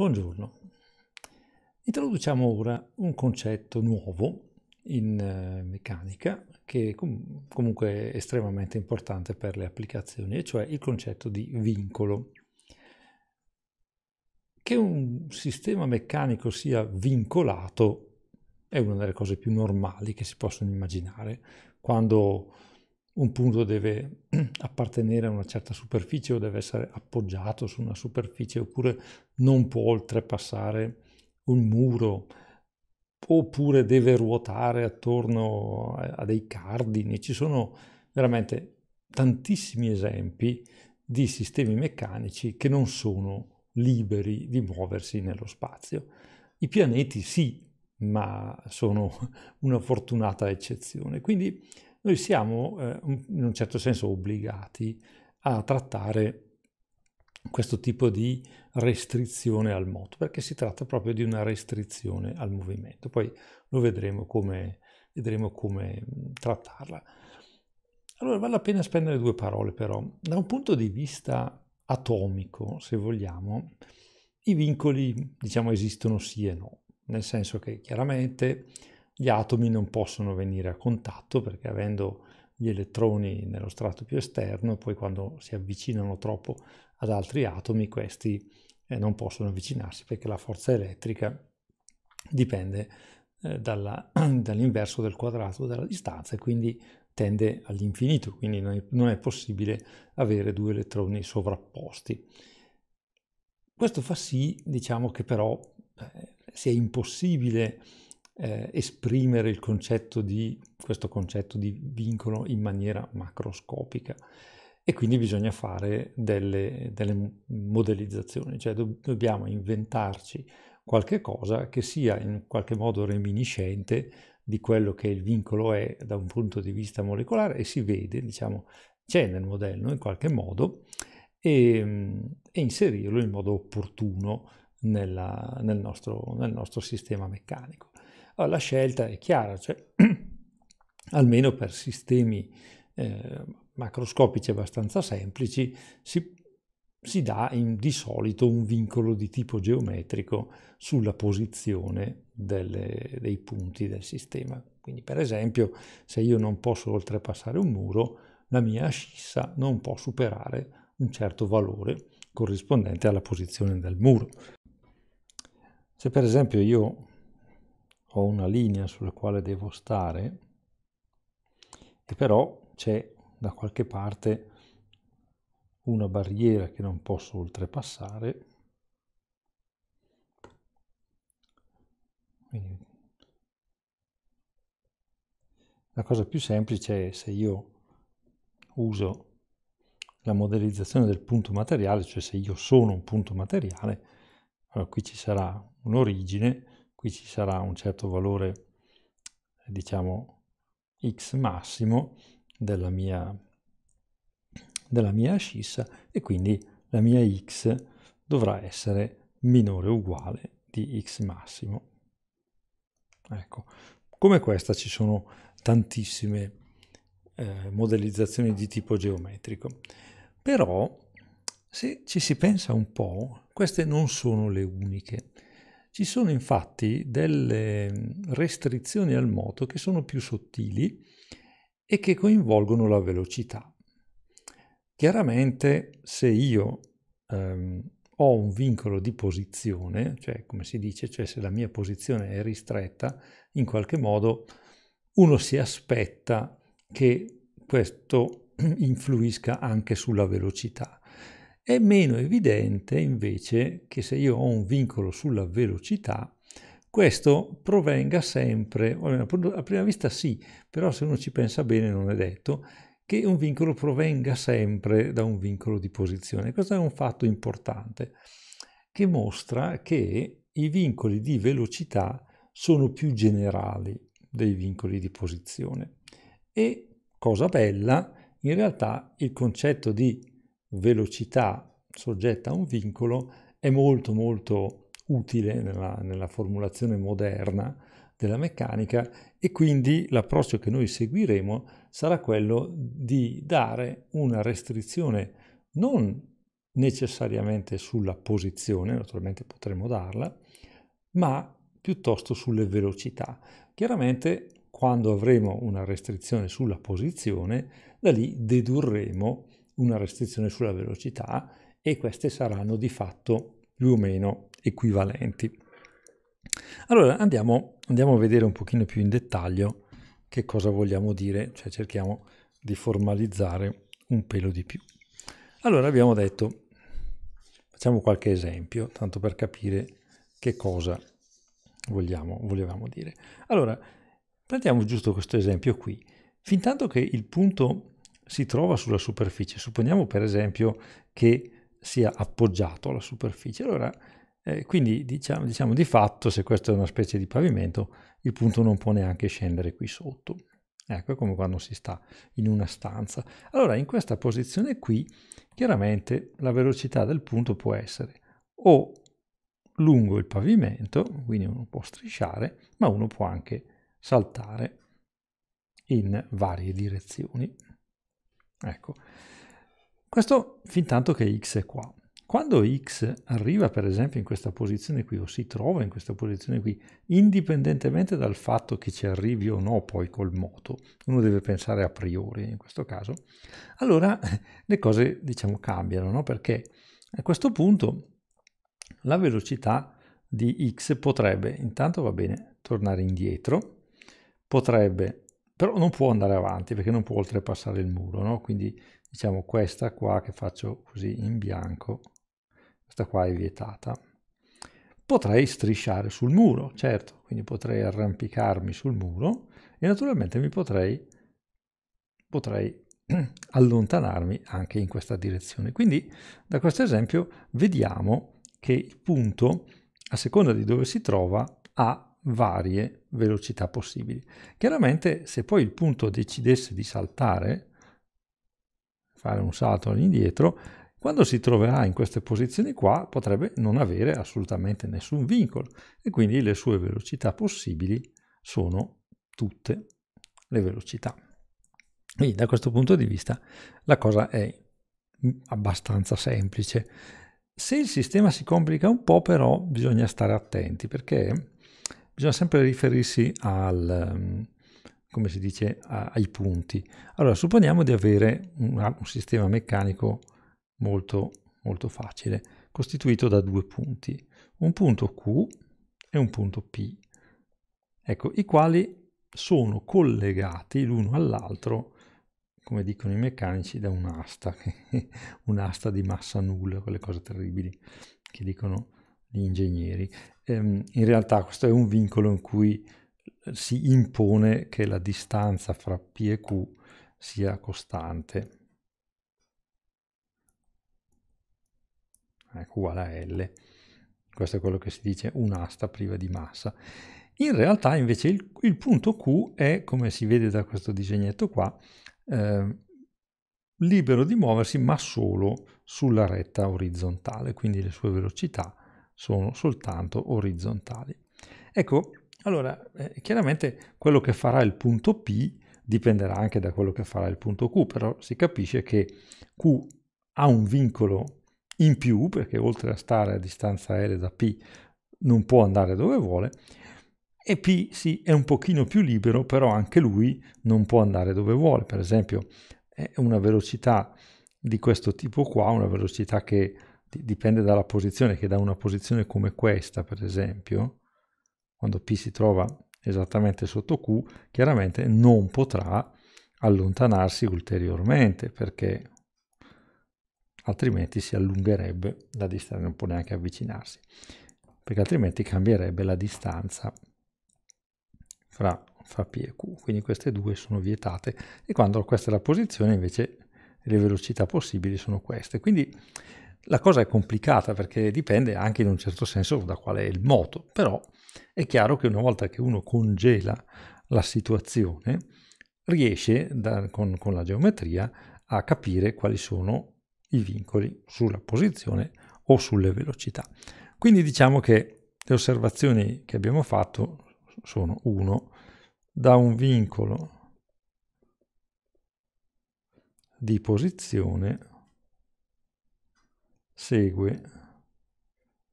Buongiorno. Introduciamo ora un concetto nuovo in eh, meccanica che com comunque è estremamente importante per le applicazioni, e cioè il concetto di vincolo. Che un sistema meccanico sia vincolato è una delle cose più normali che si possono immaginare. Quando un punto deve appartenere a una certa superficie o deve essere appoggiato su una superficie oppure non può oltrepassare un muro oppure deve ruotare attorno a dei cardini. Ci sono veramente tantissimi esempi di sistemi meccanici che non sono liberi di muoversi nello spazio. I pianeti sì, ma sono una fortunata eccezione. Quindi noi siamo eh, in un certo senso obbligati a trattare questo tipo di restrizione al moto, perché si tratta proprio di una restrizione al movimento. Poi lo vedremo come, vedremo come trattarla. Allora vale la pena spendere due parole però. Da un punto di vista atomico, se vogliamo, i vincoli diciamo esistono sì e no, nel senso che chiaramente gli atomi non possono venire a contatto perché avendo gli elettroni nello strato più esterno, poi quando si avvicinano troppo ad altri atomi, questi eh, non possono avvicinarsi perché la forza elettrica dipende eh, dall'inverso del quadrato della distanza e quindi tende all'infinito, quindi non è, non è possibile avere due elettroni sovrapposti. Questo fa sì, diciamo che però eh, sia impossibile eh, esprimere concetto di, questo concetto di vincolo in maniera macroscopica e quindi bisogna fare delle, delle modellizzazioni, cioè do, dobbiamo inventarci qualche cosa che sia in qualche modo reminiscente di quello che il vincolo è da un punto di vista molecolare e si vede, diciamo, c'è nel modello in qualche modo e, ehm, e inserirlo in modo opportuno nella, nel, nostro, nel nostro sistema meccanico. Allora, ah, la scelta è chiara, cioè, almeno per sistemi eh, macroscopici abbastanza semplici si, si dà in, di solito un vincolo di tipo geometrico sulla posizione delle, dei punti del sistema. Quindi per esempio se io non posso oltrepassare un muro, la mia ascissa non può superare un certo valore corrispondente alla posizione del muro. Se per esempio io ho una linea sulla quale devo stare e però c'è da qualche parte una barriera che non posso oltrepassare. Quindi la cosa più semplice è se io uso la modellizzazione del punto materiale, cioè se io sono un punto materiale, allora qui ci sarà un'origine qui ci sarà un certo valore, diciamo, x massimo della mia, della mia ascissa e quindi la mia x dovrà essere minore o uguale di x massimo. Ecco, come questa ci sono tantissime eh, modellizzazioni di tipo geometrico, però se ci si pensa un po', queste non sono le uniche. Ci sono infatti delle mm, restrizioni al moto che sono più sottili e che coinvolgono la velocità. Chiaramente se io ehm, ho un vincolo di posizione, cioè come si dice, cioè se la mia posizione è ristretta, in qualche modo uno si aspetta che questo influisca anche sulla velocità. È meno evidente invece che se io ho un vincolo sulla velocità, questo provenga sempre, a prima vista sì, però se uno ci pensa bene non è detto, che un vincolo provenga sempre da un vincolo di posizione. Questo è un fatto importante che mostra che i vincoli di velocità sono più generali dei vincoli di posizione. E, cosa bella, in realtà il concetto di velocità soggetta a un vincolo è molto molto utile nella, nella formulazione moderna della meccanica e quindi l'approccio che noi seguiremo sarà quello di dare una restrizione non necessariamente sulla posizione, naturalmente potremmo darla, ma piuttosto sulle velocità. Chiaramente quando avremo una restrizione sulla posizione, da lì dedurremo una restrizione sulla velocità e queste saranno di fatto più o meno equivalenti. Allora andiamo, andiamo a vedere un pochino più in dettaglio che cosa vogliamo dire, cioè cerchiamo di formalizzare un pelo di più. Allora abbiamo detto, facciamo qualche esempio, tanto per capire che cosa vogliamo, volevamo dire. Allora, prendiamo giusto questo esempio qui. Fintanto che il punto si trova sulla superficie. Supponiamo per esempio che sia appoggiato alla superficie. Allora, eh, quindi diciamo, diciamo di fatto, se questa è una specie di pavimento, il punto non può neanche scendere qui sotto. Ecco, è come quando si sta in una stanza. Allora, in questa posizione qui, chiaramente la velocità del punto può essere o lungo il pavimento, quindi uno può strisciare, ma uno può anche saltare in varie direzioni. Ecco, questo fin tanto che x è qua. Quando x arriva per esempio in questa posizione qui o si trova in questa posizione qui, indipendentemente dal fatto che ci arrivi o no poi col moto, uno deve pensare a priori in questo caso, allora le cose diciamo cambiano, no? perché a questo punto la velocità di x potrebbe, intanto va bene, tornare indietro, potrebbe però non può andare avanti perché non può oltrepassare il muro, no? quindi diciamo questa qua che faccio così in bianco, questa qua è vietata. Potrei strisciare sul muro, certo, quindi potrei arrampicarmi sul muro e naturalmente mi potrei, potrei allontanarmi anche in questa direzione. Quindi da questo esempio vediamo che il punto, a seconda di dove si trova, ha varie velocità possibili. Chiaramente se poi il punto decidesse di saltare, fare un salto all'indietro, quando si troverà in queste posizioni qua potrebbe non avere assolutamente nessun vincolo e quindi le sue velocità possibili sono tutte le velocità. Quindi da questo punto di vista la cosa è abbastanza semplice. Se il sistema si complica un po' però bisogna stare attenti perché bisogna sempre riferirsi al, ehm, come si dice, a, ai punti. Allora, supponiamo di avere un, un sistema meccanico molto, molto facile, costituito da due punti, un punto Q e un punto P, ecco, i quali sono collegati l'uno all'altro, come dicono i meccanici, da un'asta, un'asta di massa nulla, quelle cose terribili che dicono gli ingegneri. Ehm, in realtà questo è un vincolo in cui si impone che la distanza fra P e Q sia costante. Ecco, eh, uguale a L. Questo è quello che si dice un'asta priva di massa. In realtà invece il, il, punto Q è, come si vede da questo disegnetto qua, eh, libero di muoversi ma solo sulla retta orizzontale, quindi le sue velocità sono soltanto orizzontali. Ecco, allora eh, chiaramente quello che farà il punto P dipenderà anche da quello che farà il punto Q, però si capisce che Q ha un vincolo in più, perché oltre a stare a distanza L da P non può andare dove vuole, e P sì, è un pochino più libero, però anche lui non può andare dove vuole. Per esempio, è una velocità di questo tipo qua, una velocità che dipende dalla posizione, che da una posizione come questa, per esempio, quando P si trova esattamente sotto Q, chiaramente non potrà allontanarsi ulteriormente, perché altrimenti si allungherebbe la distanza, non può neanche avvicinarsi, perché altrimenti cambierebbe la distanza fra, fra P e Q, quindi queste due sono vietate, e quando questa è la posizione invece le velocità possibili sono queste. Quindi la cosa è complicata perché dipende anche in un certo senso da qual è il moto, però è chiaro che una volta che uno congela la situazione, riesce da, con, con la geometria a capire quali sono i vincoli sulla posizione o sulle velocità. Quindi diciamo che le osservazioni che abbiamo fatto sono 1 da un vincolo di posizione segue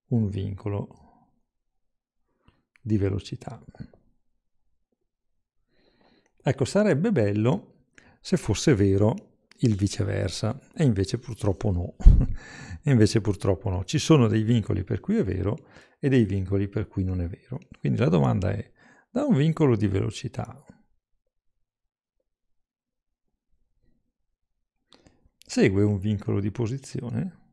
un vincolo di velocità. Ecco, sarebbe bello se fosse vero il viceversa, e invece purtroppo no. e invece purtroppo no. Ci sono dei vincoli per cui è vero e dei vincoli per cui non è vero. Quindi la domanda è, da un vincolo di velocità, segue un vincolo di posizione?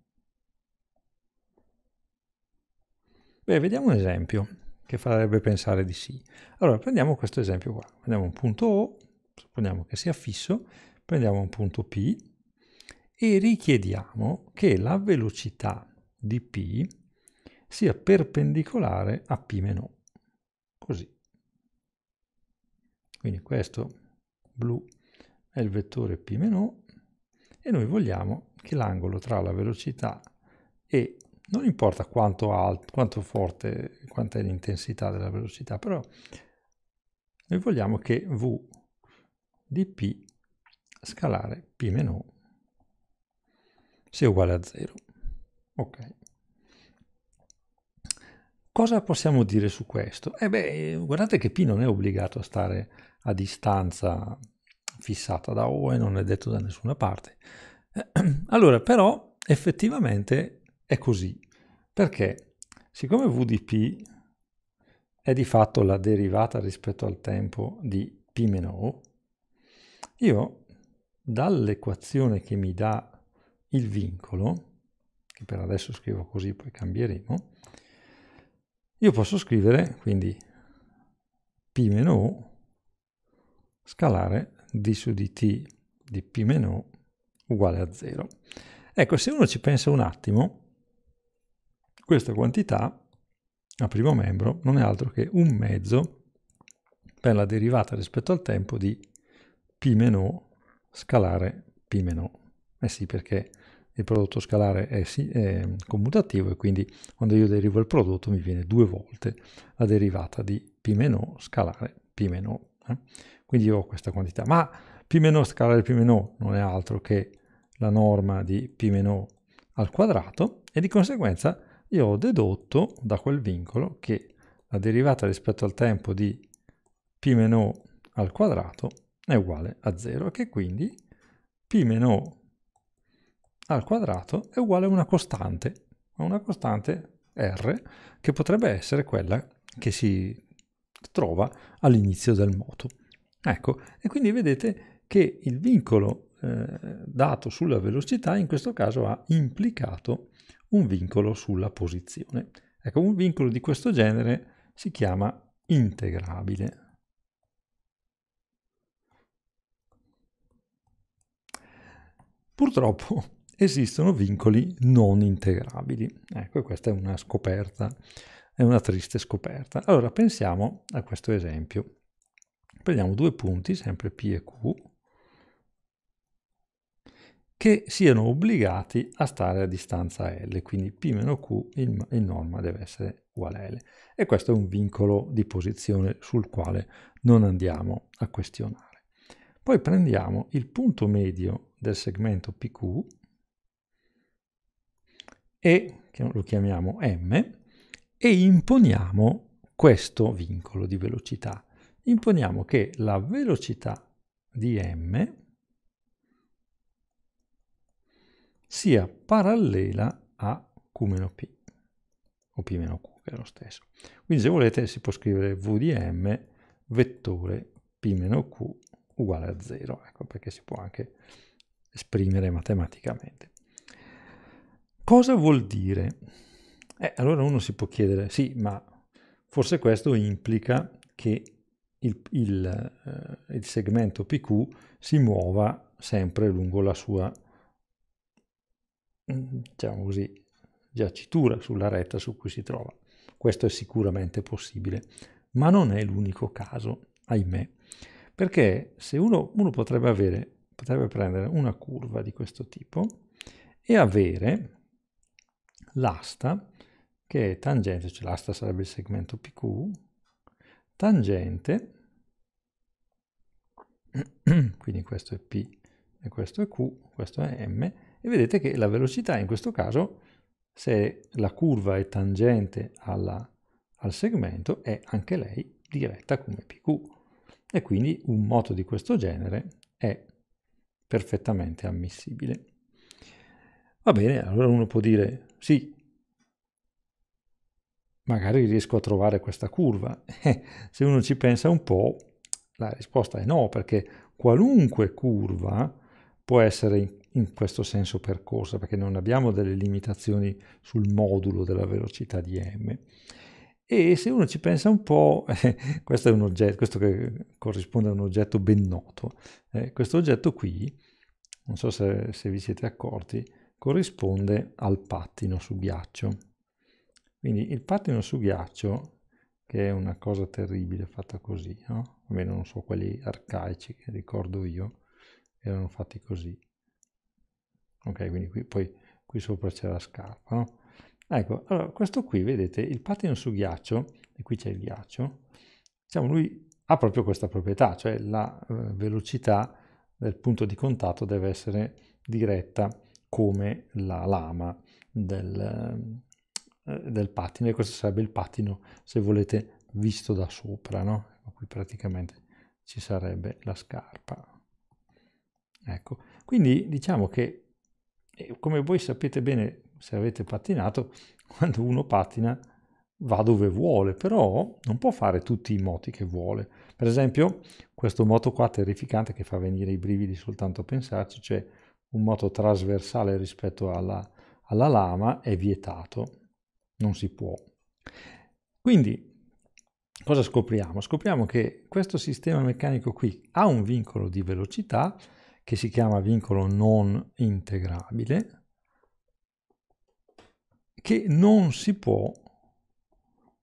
Beh, vediamo un esempio che farebbe pensare di sì. Allora, prendiamo questo esempio qua. Prendiamo un punto O, supponiamo che sia fisso, prendiamo un punto P e richiediamo che la velocità di P sia perpendicolare a P-O. Così. Quindi questo blu è il vettore P-O e noi vogliamo che l'angolo tra la velocità e non importa quanto alto, quanto forte, quanta è l'intensità della velocità, però noi vogliamo che V di P scalare P meno sia uguale a 0. Ok. Cosa possiamo dire su questo? Eh beh, guardate che P non è obbligato a stare a distanza fissata da O e non è detto da nessuna parte. Allora, però, effettivamente è così, perché siccome VDP è di fatto la derivata rispetto al tempo di P-O, io dall'equazione che mi dà il vincolo, che per adesso scrivo così, poi cambieremo, io posso scrivere quindi P-O scalare d su dt di P-O uguale a 0. Ecco, se uno ci pensa un attimo, questa quantità a primo membro non è altro che un mezzo per la derivata rispetto al tempo di P meno scalare P meno. Eh sì, perché il prodotto scalare è, sì, è, commutativo e quindi quando io derivo il prodotto mi viene due volte la derivata di P meno scalare P meno. Eh? Quindi io ho questa quantità. Ma P meno scalare P meno non è altro che la norma di P meno al quadrato e di conseguenza io ho dedotto da quel vincolo che la derivata rispetto al tempo di p meno al quadrato è uguale a 0 e che quindi p meno al quadrato è uguale a una costante, a una costante r che potrebbe essere quella che si trova all'inizio del moto. Ecco, e quindi vedete che il vincolo eh, dato sulla velocità in questo caso ha implicato un vincolo sulla posizione. Ecco, un vincolo di questo genere si chiama integrabile. Purtroppo esistono vincoli non integrabili. Ecco, questa è una scoperta, è una triste scoperta. Allora, pensiamo a questo esempio. Prendiamo due punti, sempre P e Q, che siano obbligati a stare a distanza L, quindi P meno Q in, in norma deve essere uguale a L. E questo è un vincolo di posizione sul quale non andiamo a questionare. Poi prendiamo il punto medio del segmento PQ e lo chiamiamo M e imponiamo questo vincolo di velocità. Imponiamo che la velocità di M sia parallela a Q meno P, o P meno Q che è lo stesso. Quindi se volete si può scrivere V di M vettore P meno Q uguale a 0, ecco perché si può anche esprimere matematicamente. Cosa vuol dire? Eh, allora uno si può chiedere, sì, ma forse questo implica che il, il, eh, il segmento PQ si muova sempre lungo la sua Mm-hmm. diciamo così, giacitura sulla retta su cui si trova. Questo è sicuramente possibile, ma non è l'unico caso, ahimè, perché se uno, uno potrebbe, avere, potrebbe prendere una curva di questo tipo e avere l'asta che è tangente, cioè l'asta sarebbe il segmento PQ, tangente, quindi questo è P e questo è Q, questo è M, e vedete che la velocità in questo caso, se la curva è tangente alla, al segmento, è anche lei diretta come PQ. E quindi un moto di questo genere è perfettamente ammissibile. Va bene, allora uno può dire sì, magari riesco a trovare questa curva. Se uno ci pensa un po', la risposta è no, perché qualunque curva può essere in questo senso percorsa, perché non abbiamo delle limitazioni sul modulo della velocità di m. E se uno ci pensa un po', eh, questo è un oggetto, questo che corrisponde a un oggetto ben noto, eh, questo oggetto qui, non so se, se vi siete accorti, corrisponde al pattino su ghiaccio. Quindi il pattino su ghiaccio che è una cosa terribile fatta così, no? almeno non so quelli arcaici che ricordo io, erano fatti così ok quindi qui, poi qui sopra c'è la scarpa no? ecco allora questo qui vedete il pattern su ghiaccio e qui c'è il ghiaccio diciamo lui ha proprio questa proprietà cioè la eh, velocità del punto di contatto deve essere diretta come la lama del, eh, del pattino e questo sarebbe il pattino se volete visto da sopra no? qui praticamente ci sarebbe la scarpa ecco quindi diciamo che e come voi sapete bene, se avete pattinato, quando uno pattina va dove vuole, però non può fare tutti i moti che vuole. Per esempio, questo moto qua terrificante che fa venire i brividi soltanto a pensarci, cioè un moto trasversale rispetto alla, alla lama è vietato, non si può. Quindi, cosa scopriamo? Scopriamo che questo sistema meccanico qui ha un vincolo di velocità, che si chiama vincolo non integrabile, che non si può,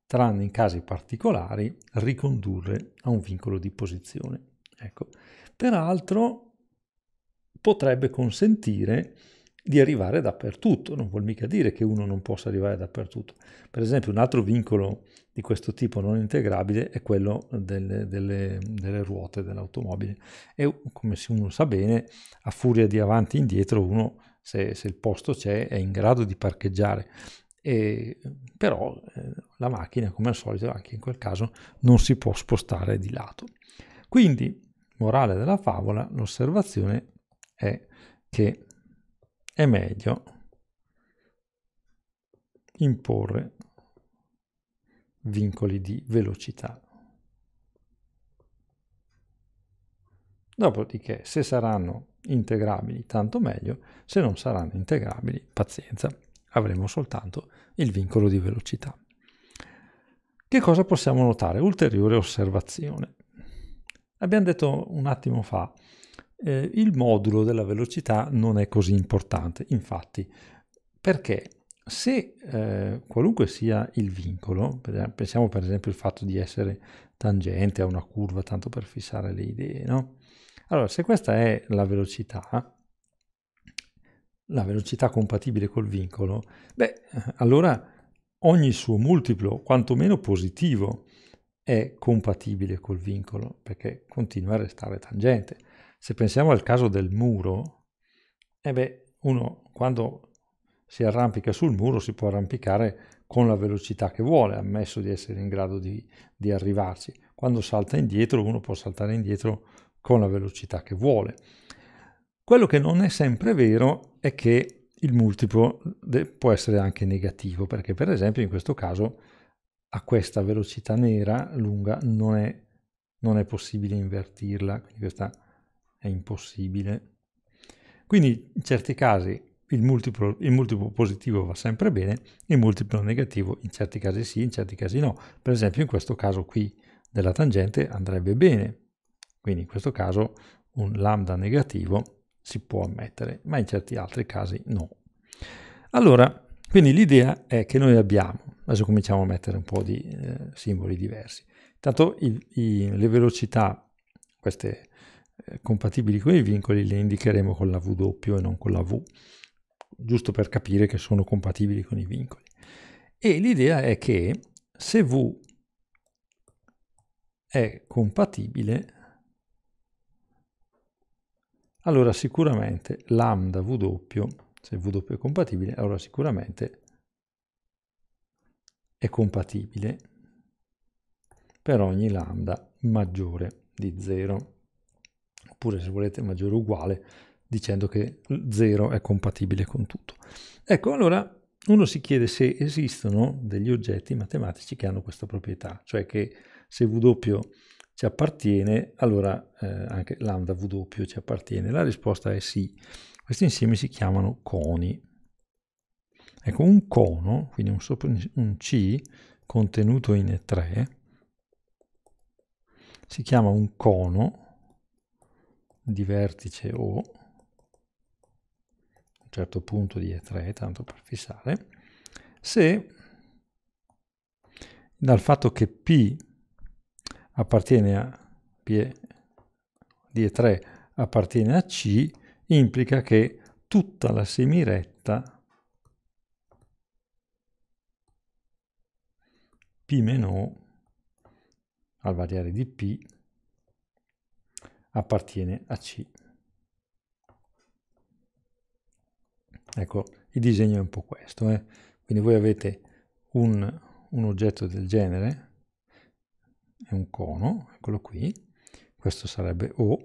tranne in casi particolari, ricondurre a un vincolo di posizione. Ecco. Peraltro potrebbe consentire di arrivare dappertutto, non vuol mica dire che uno non possa arrivare dappertutto. Per esempio un altro vincolo di questo tipo non integrabile è quello delle, delle, delle ruote dell'automobile e come uno sa bene a furia di avanti e indietro uno se, se il posto c'è è in grado di parcheggiare e, però eh, la macchina come al solito anche in quel caso non si può spostare di lato quindi morale della favola l'osservazione è che è meglio imporre vincoli di velocità. Dopodiché, se saranno integrabili, tanto meglio, se non saranno integrabili, pazienza, avremo soltanto il vincolo di velocità. Che cosa possiamo notare? Ulteriore osservazione. Abbiamo detto un attimo fa, eh, il modulo della velocità non è così importante, infatti, perché se eh, qualunque sia il vincolo, pensiamo per esempio al fatto di essere tangente a una curva, tanto per fissare le idee, no? Allora, se questa è la velocità, la velocità compatibile col vincolo, beh, allora ogni suo multiplo, quantomeno positivo, è compatibile col vincolo, perché continua a restare tangente. Se pensiamo al caso del muro, eh beh, uno quando si arrampica sul muro si può arrampicare con la velocità che vuole, ammesso di essere in grado di, di arrivarci. Quando salta indietro uno può saltare indietro con la velocità che vuole. Quello che non è sempre vero è che il multiplo può essere anche negativo, perché per esempio in questo caso a questa velocità nera lunga non è, non è possibile invertirla, quindi questa è impossibile. Quindi in certi casi il multiplo, il multiplo, positivo va sempre bene, il multiplo negativo in certi casi sì, in certi casi no. Per esempio in questo caso qui della tangente andrebbe bene, quindi in questo caso un lambda negativo si può ammettere, ma in certi altri casi no. Allora, quindi l'idea è che noi abbiamo, adesso cominciamo a mettere un po' di eh, simboli diversi, intanto le velocità, queste eh, compatibili con i vincoli, le indicheremo con la W e non con la V giusto per capire che sono compatibili con i vincoli. E l'idea è che se V è compatibile, allora sicuramente lambda W, se W è compatibile, allora sicuramente è compatibile per ogni lambda maggiore di 0, oppure se volete maggiore o uguale dicendo che 0 è compatibile con tutto. Ecco, allora uno si chiede se esistono degli oggetti matematici che hanno questa proprietà, cioè che se W ci appartiene, allora eh, anche lambda W ci appartiene. La risposta è sì. Questi insiemi si chiamano coni. Ecco, un cono, quindi un, sopra, un C contenuto in 3 si chiama un cono di vertice O certo punto di E3, tanto per fissare, se dal fatto che P appartiene a P di E3 appartiene a C, implica che tutta la semiretta P-O al variare di P appartiene a C. Ecco, il disegno è un po' questo. Eh? Quindi voi avete un, un oggetto del genere, è un cono, eccolo qui, questo sarebbe O,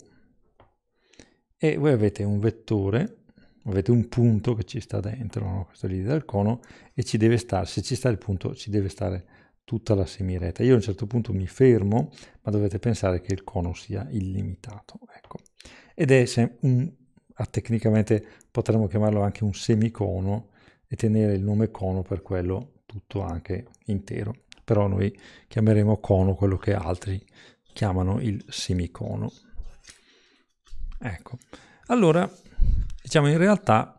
e voi avete un vettore, avete un punto che ci sta dentro, no? questo lì dal cono, e ci deve stare, se ci sta il punto, ci deve stare tutta la semiretta. Io a un certo punto mi fermo, ma dovete pensare che il cono sia illimitato. Ecco. Ed è un ha tecnicamente potremmo chiamarlo anche un semicono e tenere il nome cono per quello tutto anche intero. Però noi chiameremo cono quello che altri chiamano il semicono. Ecco, allora diciamo in realtà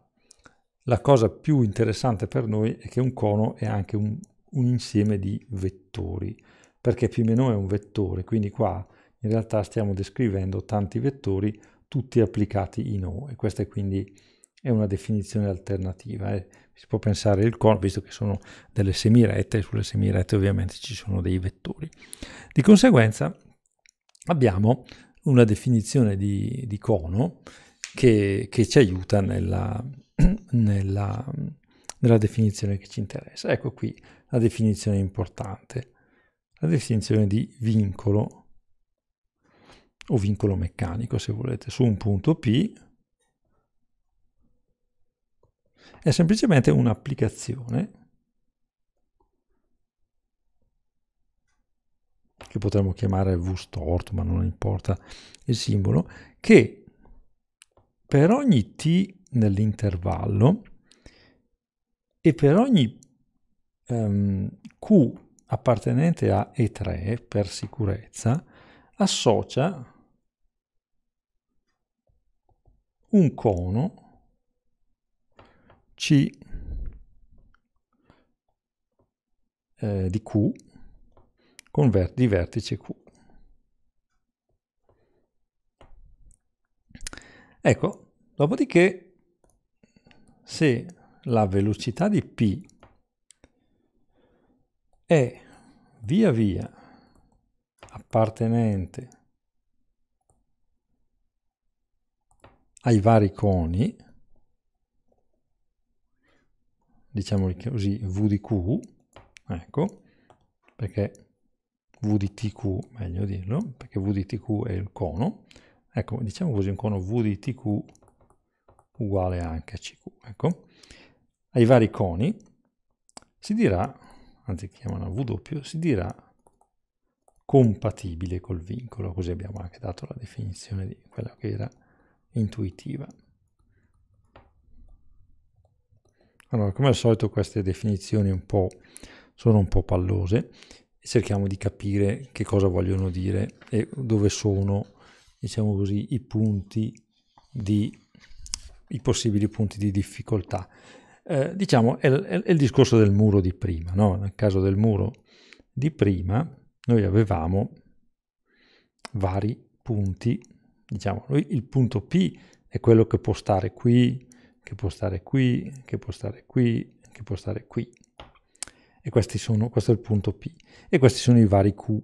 la cosa più interessante per noi è che un cono è anche un, un insieme di vettori, perché più o meno è un vettore, quindi qua in realtà stiamo descrivendo tanti vettori tutti applicati in O e questa è quindi è una definizione alternativa. Eh. Si può pensare il corno, visto che sono delle semirette, e sulle semirette ovviamente ci sono dei vettori. Di conseguenza abbiamo una definizione di, di cono che, che, ci aiuta nella, nella, nella definizione che ci interessa. Ecco qui la definizione importante, la definizione di vincolo o vincolo meccanico se volete, su un punto P è semplicemente un'applicazione che potremmo chiamare V stort, ma non importa il simbolo, che per ogni T nell'intervallo e per ogni um, Q appartenente a E3 per sicurezza associa un cono C eh, di Q con ver di vertice Q. Ecco, dopodiché se la velocità di P è via via appartenente ai vari coni, diciamo così, V di Q, ecco, perché V di TQ, meglio dirlo, perché V di TQ è il cono, ecco, diciamo così, un cono V di TQ uguale anche a CQ, ecco, ai vari coni si dirà, anzi chiamano W, si dirà compatibile col vincolo, così abbiamo anche dato la definizione di quella che era intuitiva. Allora, come al solito queste definizioni un sono un po' pallose, cerchiamo di capire che cosa vogliono dire e dove sono, diciamo così, i punti di i possibili punti di difficoltà. Eh, diciamo, è, è, è, il discorso del muro di prima, no? Nel caso del muro di prima, noi avevamo vari punti Diciamo, il punto P è quello che può stare qui, che può stare qui, che può stare qui, che può stare qui. E questi sono, questo è il punto P. E questi sono i vari Q.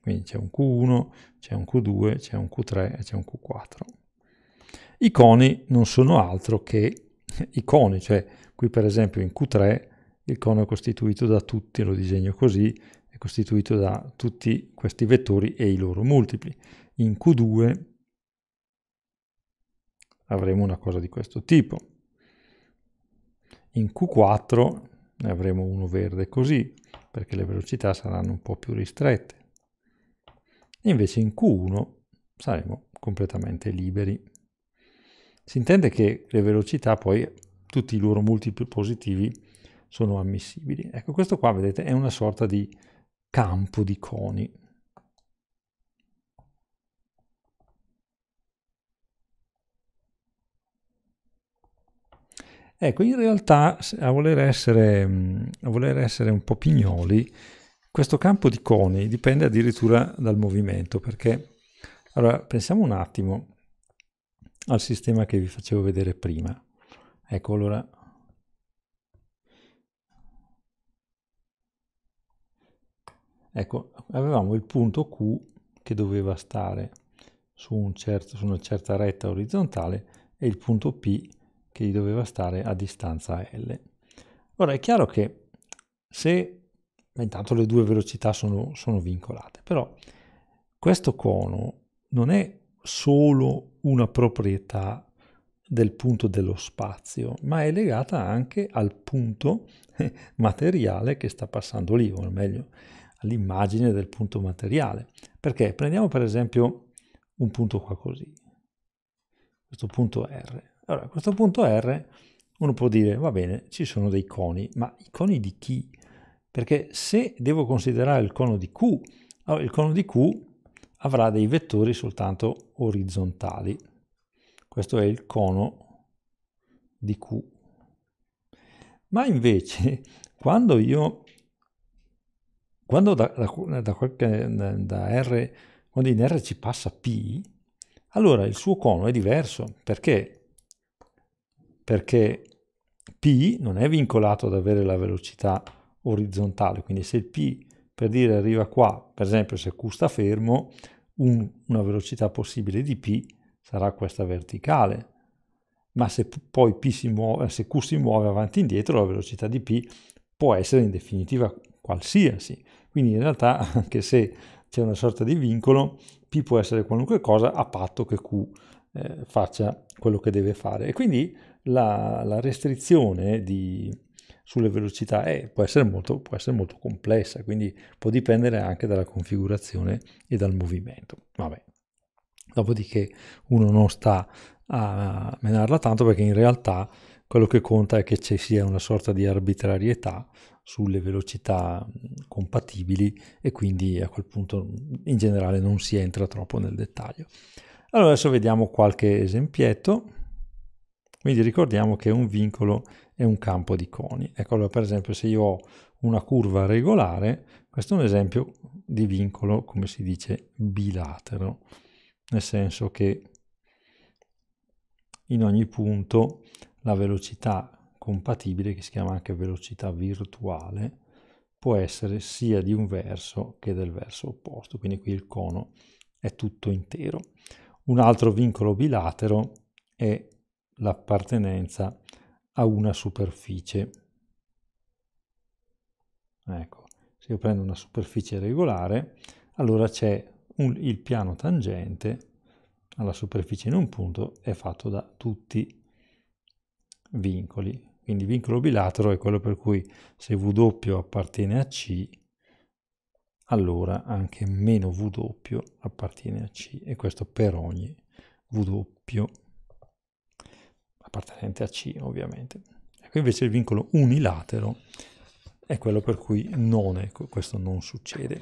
Quindi c'è un Q1, c'è un Q2, c'è un Q3 e c'è un Q4. I coni non sono altro che i coni, cioè qui per esempio in Q3 il cono è costituito da tutti, lo disegno così, costituito da tutti questi vettori e i loro multipli. In Q2 avremo una cosa di questo tipo. In Q4 ne avremo uno verde così, perché le velocità saranno un po' più ristrette. Invece in Q1 saremo completamente liberi. Si intende che le velocità poi, tutti i loro multipli positivi, sono ammissibili. Ecco, questo qua, vedete, è una sorta di campo di coni. Ecco, in realtà a voler, essere, mm, a voler essere, un po' pignoli, questo campo di coni dipende addirittura dal movimento, perché allora pensiamo un attimo al sistema che vi facevo vedere prima. Ecco, allora Ecco, avevamo il punto Q che doveva stare su, un certo, su una certa retta orizzontale e il punto P che doveva stare a distanza L. Ora è chiaro che se intanto le due velocità sono, sono, vincolate, però questo cono non è solo una proprietà del punto dello spazio, ma è legata anche al punto materiale che sta passando lì, o meglio, all'immagine del punto materiale. Perché? Prendiamo per esempio un punto qua così, questo punto R. Allora, questo punto R uno può dire, va bene, ci sono dei coni, ma i coni di chi? Perché se devo considerare il cono di Q, allora il cono di Q avrà dei vettori soltanto orizzontali. Questo è il cono di Q. Ma invece, quando io quando da, da, eh, da, qualche, da R, quando in R ci passa P, allora il suo cono è diverso. Perché? Perché P non è vincolato ad avere la velocità orizzontale, quindi se il P per dire arriva qua, per esempio se Q sta fermo, un, una velocità possibile di P sarà questa verticale, ma se poi P si muove, eh, se Q si muove avanti e indietro, la velocità di P può essere in definitiva qualsiasi, quindi in realtà, anche se c'è una sorta di vincolo, P può essere qualunque cosa a patto che Q eh, faccia quello che deve fare. E quindi la, la restrizione di, sulle velocità eh, può, essere molto, può, essere molto, complessa, quindi può dipendere anche dalla configurazione e dal movimento. Vabbè. Dopodiché uno non sta a menarla tanto perché in realtà quello che conta è che ci sia una sorta di arbitrarietà sulle velocità compatibili e quindi a quel punto in generale non si entra troppo nel dettaglio. Allora adesso vediamo qualche esempietto. Quindi ricordiamo che un vincolo è un campo di coni. Ecco allora per esempio se io ho una curva regolare, questo è un esempio di vincolo come si dice bilatero, nel senso che in ogni punto la velocità compatibile, che si chiama anche velocità virtuale, può essere sia di un verso che del verso opposto, quindi qui il cono è tutto intero. Un altro vincolo bilatero è l'appartenenza a una superficie. Ecco, se io prendo una superficie regolare, allora c'è il piano tangente alla superficie in un punto è fatto da tutti i vincoli, quindi il vincolo bilatero è quello per cui se W appartiene a C, allora anche meno W appartiene a C, e questo per ogni W appartenente a C ovviamente. Qui ecco, invece il vincolo unilatero è quello per cui non è, questo non succede.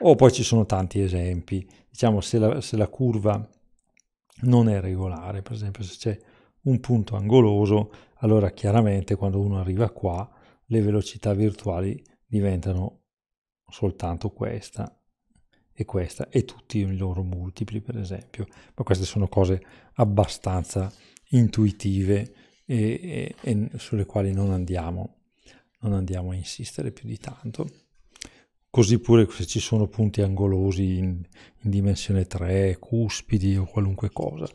O poi ci sono tanti esempi, diciamo se la, se la curva non è regolare, per esempio se c'è un punto angoloso, allora chiaramente quando uno arriva qua le velocità virtuali diventano soltanto questa e questa e tutti i loro multipli per esempio, ma queste sono cose abbastanza intuitive e, e, e sulle quali non andiamo, non andiamo a insistere più di tanto. Così pure se ci sono punti angolosi in, in dimensione 3, cuspidi o qualunque cosa,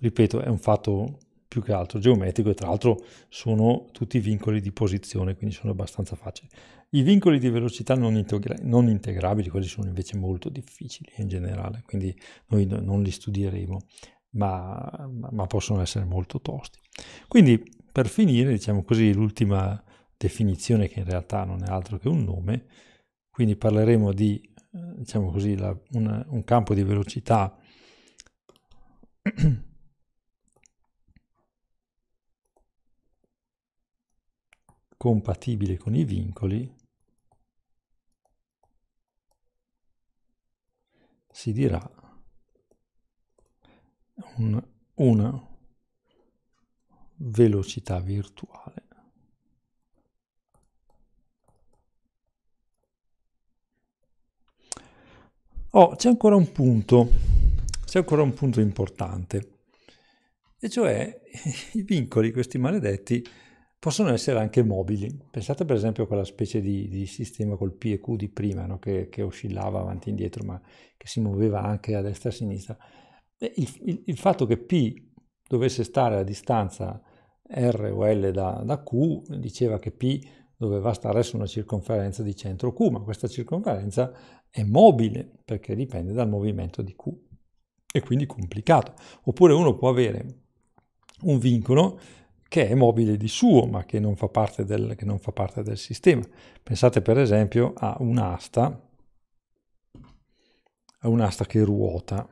ripeto, è un fatto più che altro geometrico e tra l'altro sono tutti vincoli di posizione, quindi sono abbastanza facili. I vincoli di velocità non, integra- non integrabili, quelli sono invece molto difficili in generale, quindi noi no- non li studieremo, ma, ma, possono essere molto tosti. Quindi per finire, diciamo così, l'ultima definizione che in realtà non è altro che un nome, quindi parleremo di, eh, diciamo così, la, una, un campo di velocità compatibile con i vincoli si dirà una, una velocità virtuale. Oh, c'è ancora un punto, c'è ancora un punto importante, e cioè i vincoli, questi maledetti, possono essere anche mobili. Pensate per esempio a quella specie di, di sistema col P e Q di prima, no? che, che, oscillava avanti e indietro, ma che si muoveva anche a destra e a sinistra. Il, il, il fatto che P dovesse stare a distanza R o L da, da, Q, diceva che P doveva stare su una circonferenza di centro Q, ma questa circonferenza è mobile perché dipende dal movimento di Q e quindi complicato. Oppure uno può avere un vincolo che è mobile di suo, ma che non fa parte del, che non fa parte del sistema. Pensate per esempio a un'asta, a un'asta che ruota,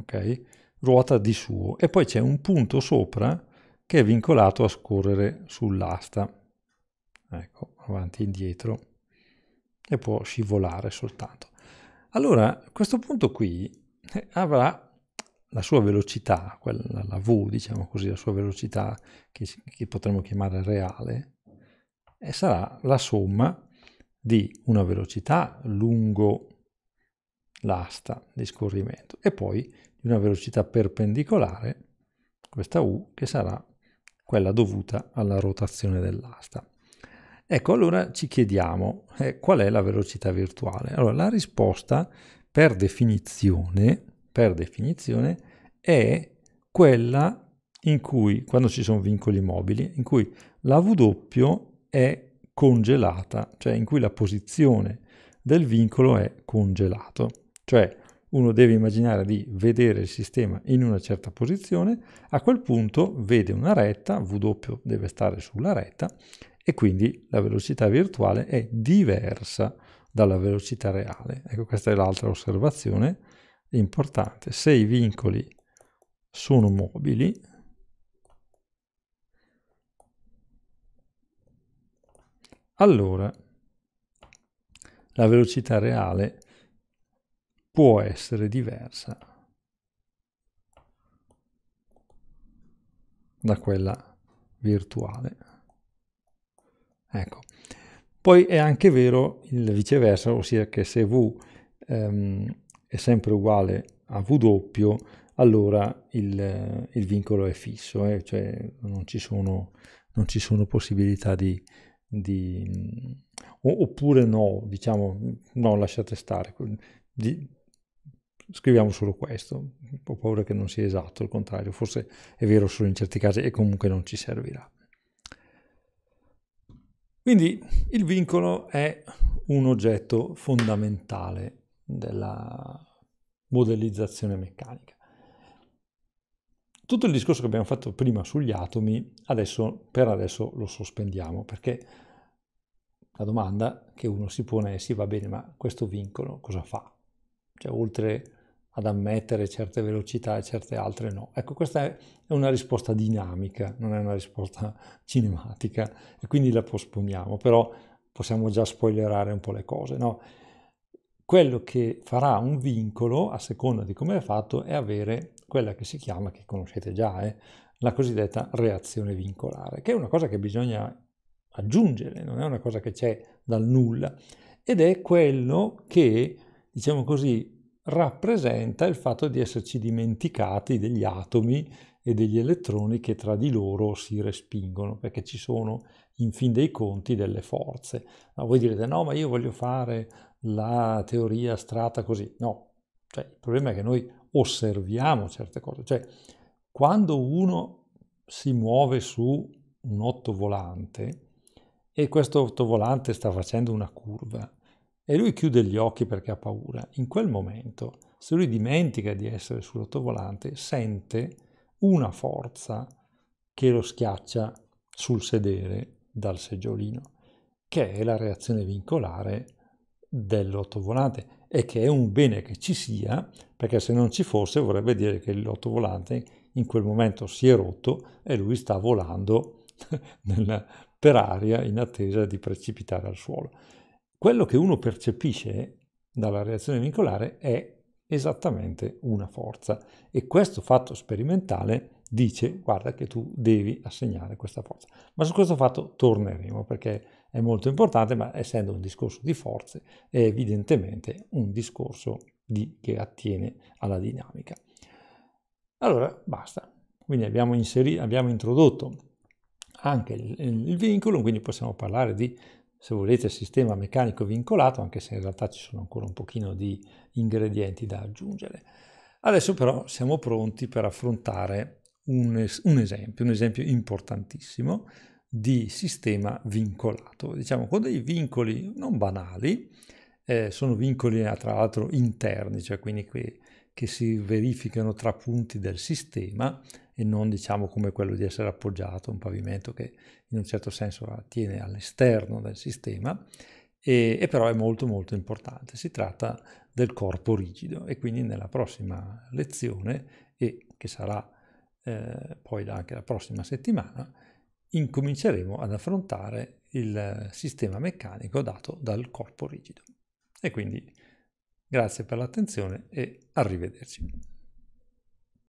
ok? Ruota di suo, e poi c'è un punto sopra che è vincolato a scorrere sull'asta. Ecco, avanti e indietro, e può scivolare soltanto. Allora, questo punto qui eh, avrà la sua velocità, quella, la V, diciamo così, la sua velocità che, che potremmo chiamare reale, sarà la somma di una velocità lungo l'asta di scorrimento e poi di una velocità perpendicolare, questa U, che sarà quella dovuta alla rotazione dell'asta. Ecco, allora ci chiediamo eh, qual è la velocità virtuale. Allora, la risposta per definizione, per definizione è quella in cui, quando ci sono vincoli mobili, in cui la W è congelata, cioè in cui la posizione del vincolo è congelato. Cioè uno deve immaginare di vedere il sistema in una certa posizione, a quel punto vede una retta, W deve stare sulla retta, e quindi la velocità virtuale è diversa dalla velocità reale. Ecco, questa è l'altra osservazione importante. Se i vincoli sono mobili allora la velocità reale può essere diversa da quella virtuale. Ecco. Poi è anche vero il viceversa, ossia che se v ehm, è sempre uguale a v doppio, allora il, il vincolo è fisso, eh? cioè non ci sono, non ci sono possibilità di, di, oppure no, diciamo no, lasciate stare, di, scriviamo solo questo, ho paura che non sia esatto, il contrario, forse è vero solo in certi casi e comunque non ci servirà. Quindi il vincolo è un oggetto fondamentale della modellizzazione meccanica. Tutto il discorso che abbiamo fatto prima sugli atomi, adesso, per adesso lo sospendiamo, perché la domanda che uno si pone è sì va bene, ma questo vincolo cosa fa? Cioè oltre ad ammettere certe velocità e certe altre no. Ecco, questa è una risposta dinamica, non è una risposta cinematica e quindi la posponiamo, però possiamo già spoilerare un po' le cose, no? Quello che farà un vincolo, a seconda di come è fatto, è avere quella che si chiama, che conoscete già, è eh, la cosiddetta reazione vincolare, che è una cosa che bisogna aggiungere, non è una cosa che c'è dal nulla, ed è quello che, diciamo così, rappresenta il fatto di esserci dimenticati degli atomi e degli elettroni che tra di loro si respingono, perché ci sono in fin dei conti delle forze. Ma voi direte no, ma io voglio fare la teoria strata così. No, cioè, il problema è che noi osserviamo certe cose. Cioè, quando uno si muove su un ottovolante e questo ottovolante sta facendo una curva e lui chiude gli occhi perché ha paura, in quel momento, se lui dimentica di essere sull'ottovolante, sente una forza che lo schiaccia sul sedere dal seggiolino, che è la reazione vincolare dell'ottovolante è che è un bene che ci sia, perché se non ci fosse vorrebbe dire che il l'ottovolante in quel momento si è rotto e lui sta volando nella, per aria in attesa di precipitare al suolo. Quello che uno percepisce dalla reazione vincolare è esattamente una forza e questo fatto sperimentale dice guarda che tu devi assegnare questa forza. Ma su questo fatto torneremo perché è molto importante, ma essendo un discorso di forze è evidentemente un discorso di, che attiene alla dinamica. Allora basta, quindi abbiamo, inserito, abbiamo introdotto anche il, il vincolo, quindi possiamo parlare di se volete sistema meccanico vincolato, anche se in realtà ci sono ancora un pochino di ingredienti da aggiungere. Adesso però siamo pronti per affrontare un, un esempio, un esempio importantissimo di sistema vincolato, diciamo con dei vincoli non banali, eh, sono vincoli eh, tra l'altro interni, cioè quindi che, che, si verificano tra punti del sistema e non diciamo come quello di essere appoggiato a un pavimento che in un certo senso tiene all'esterno del sistema, e, e però è molto molto importante, si tratta del corpo rigido e quindi nella prossima lezione e che sarà eh, poi anche la prossima settimana incominceremo ad affrontare il sistema meccanico dato dal corpo rigido. E quindi grazie per l'attenzione e arrivederci.